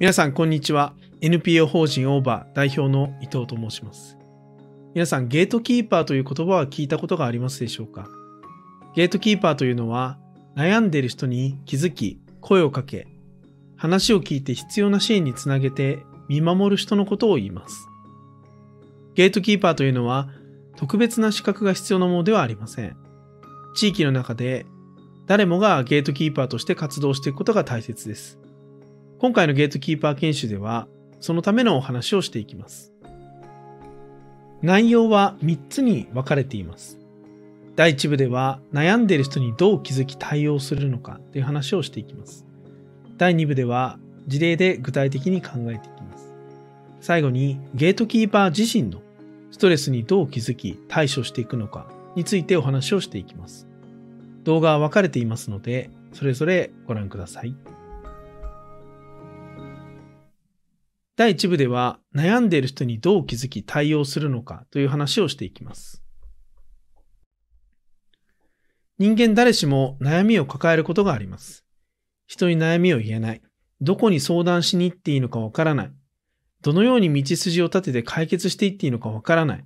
皆さん、こんにちは。NPO 法人オーバー代表の伊藤と申します。皆さん、ゲートキーパーという言葉は聞いたことがありますでしょうかゲートキーパーというのは、悩んでいる人に気づき、声をかけ、話を聞いて必要な支援につなげて見守る人のことを言います。ゲートキーパーというのは、特別な資格が必要なものではありません。地域の中で誰もがゲートキーパーとして活動していくことが大切です。今回のゲートキーパー研修では、そのためのお話をしていきます。内容は3つに分かれています。第1部では悩んでいる人にどう気づき対応するのかという話をしていきます。第2部では事例で具体的に考えていきます。最後にゲートキーパー自身のストレスにどう気づき対処していくのかについてお話をしていきます。動画は分かれていますので、それぞれご覧ください。第1部では悩んでいる人にどう気づき対応するのかという話をしていきます。人間誰しも悩みを抱えることがあります。人に悩みを言えない。どこに相談しに行っていいのかわからない。どのように道筋を立てて解決していっていいのかわからない。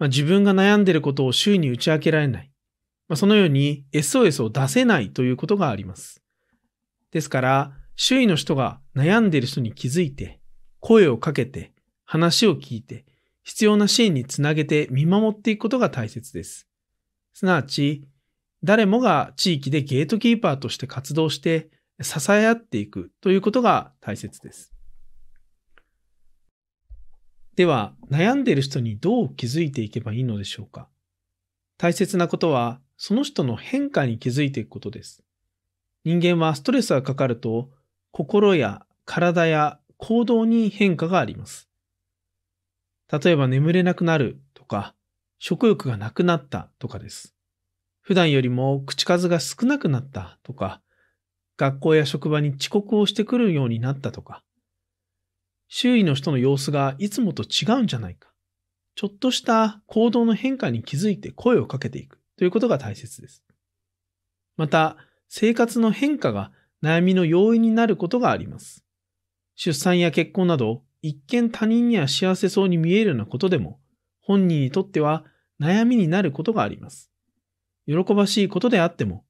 まあ、自分が悩んでいることを周囲に打ち明けられない。まあ、そのように SOS を出せないということがあります。ですから、周囲の人が悩んでいる人に気づいて、声をかけて、話を聞いて、必要なシーンにつなげて見守っていくことが大切です。すなわち、誰もが地域でゲートキーパーとして活動して支え合っていくということが大切です。では、悩んでいる人にどう気づいていけばいいのでしょうか大切なことは、その人の変化に気づいていくことです。人間はストレスがかかると、心や体や行動に変化があります。例えば眠れなくなるとか、食欲がなくなったとかです。普段よりも口数が少なくなったとか、学校や職場に遅刻をしてくるようになったとか、周囲の人の様子がいつもと違うんじゃないか。ちょっとした行動の変化に気づいて声をかけていくということが大切です。また、生活の変化が悩みの要因になることがあります。出産や結婚など、一見他人には幸せそうに見えるようなことでも、本人にとっては悩みになることがあります。喜ばしいことであっても、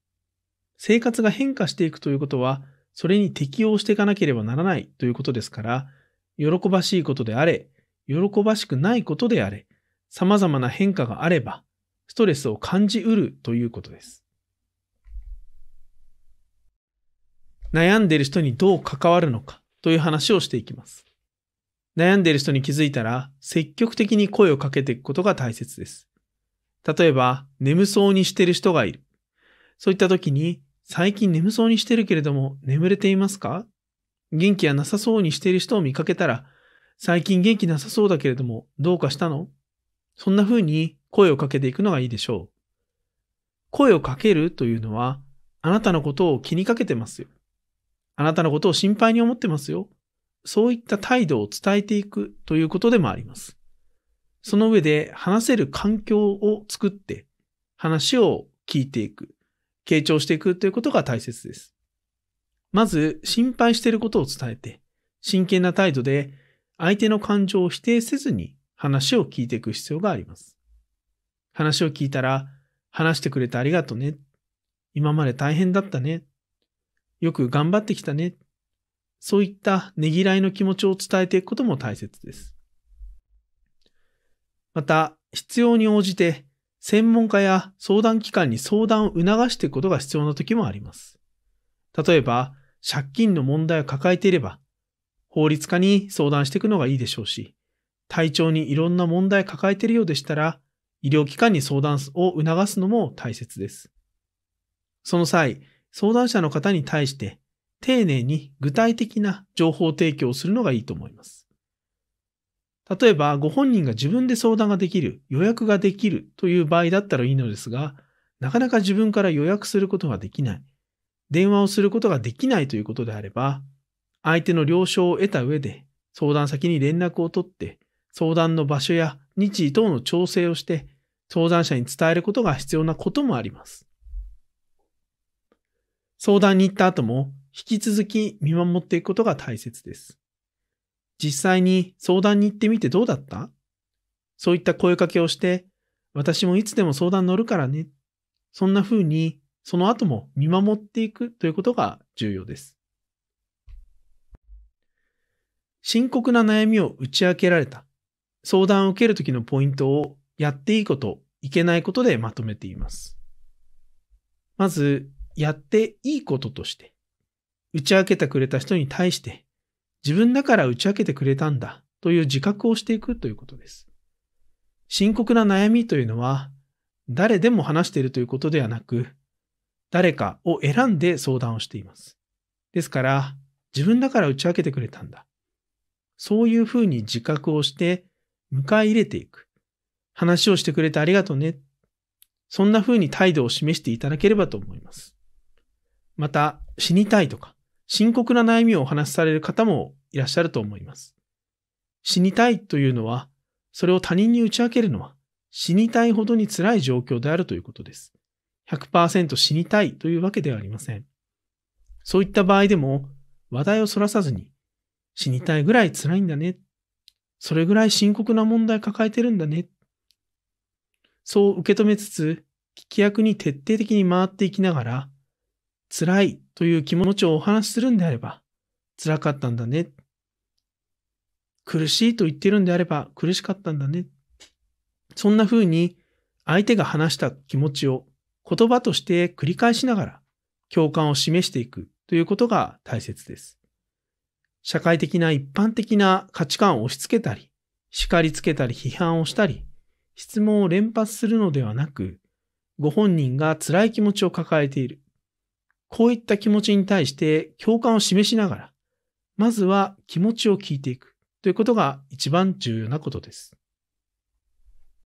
生活が変化していくということは、それに適応していかなければならないということですから、喜ばしいことであれ、喜ばしくないことであれ、様々な変化があれば、ストレスを感じうるということです。悩んでいる人にどう関わるのか、という話をしていきます。悩んでいる人に気づいたら、積極的に声をかけていくことが大切です。例えば、眠そうにしてる人がいる。そういった時に、最近眠そうにしてるけれども、眠れていますか元気やなさそうにしている人を見かけたら、最近元気なさそうだけれども、どうかしたのそんな風に声をかけていくのがいいでしょう。声をかけるというのは、あなたのことを気にかけてますよ。あなたのことを心配に思ってますよ。そういった態度を伝えていくということでもあります。その上で話せる環境を作って、話を聞いていく、傾聴していくということが大切です。まず、心配していることを伝えて、真剣な態度で相手の感情を否定せずに話を聞いていく必要があります。話を聞いたら、話してくれてありがとうね。今まで大変だったね。よく頑張ってきたね。そういったねぎらいの気持ちを伝えていくことも大切です。また、必要に応じて、専門家や相談機関に相談を促していくことが必要な時もあります。例えば、借金の問題を抱えていれば、法律家に相談していくのがいいでしょうし、体調にいろんな問題を抱えているようでしたら、医療機関に相談を促すのも大切です。その際、相談者の方に対して丁寧に具体的な情報提供をするのがいいと思います。例えば、ご本人が自分で相談ができる、予約ができるという場合だったらいいのですが、なかなか自分から予約することができない、電話をすることができないということであれば、相手の了承を得た上で、相談先に連絡を取って、相談の場所や日時等の調整をして、相談者に伝えることが必要なこともあります。相談に行った後も引き続き見守っていくことが大切です。実際に相談に行ってみてどうだったそういった声かけをして、私もいつでも相談乗るからね。そんな風に、その後も見守っていくということが重要です。深刻な悩みを打ち明けられた。相談を受けるときのポイントをやっていいこと、いけないことでまとめています。まず、やっていいこととして、打ち明けてくれた人に対して、自分だから打ち明けてくれたんだという自覚をしていくということです。深刻な悩みというのは、誰でも話しているということではなく、誰かを選んで相談をしています。ですから、自分だから打ち明けてくれたんだ。そういうふうに自覚をして迎え入れていく。話をしてくれてありがとうね。そんなふうに態度を示していただければと思います。また死にたいとか、深刻な悩みをお話しされる方もいらっしゃると思います。死にたいというのは、それを他人に打ち明けるのは死にたいほどに辛い状況であるということです。100%死にたいというわけではありません。そういった場合でも話題をそらさずに死にたいぐらい辛いんだね。それぐらい深刻な問題抱えてるんだね。そう受け止めつつ、聞き役に徹底的に回っていきながら、辛いという気持ちをお話しするんであれば、辛かったんだね。苦しいと言ってるんであれば、苦しかったんだね。そんな風に、相手が話した気持ちを言葉として繰り返しながら、共感を示していくということが大切です。社会的な一般的な価値観を押し付けたり、叱りつけたり批判をしたり、質問を連発するのではなく、ご本人が辛い気持ちを抱えている。こういった気持ちに対して共感を示しながら、まずは気持ちを聞いていくということが一番重要なことです。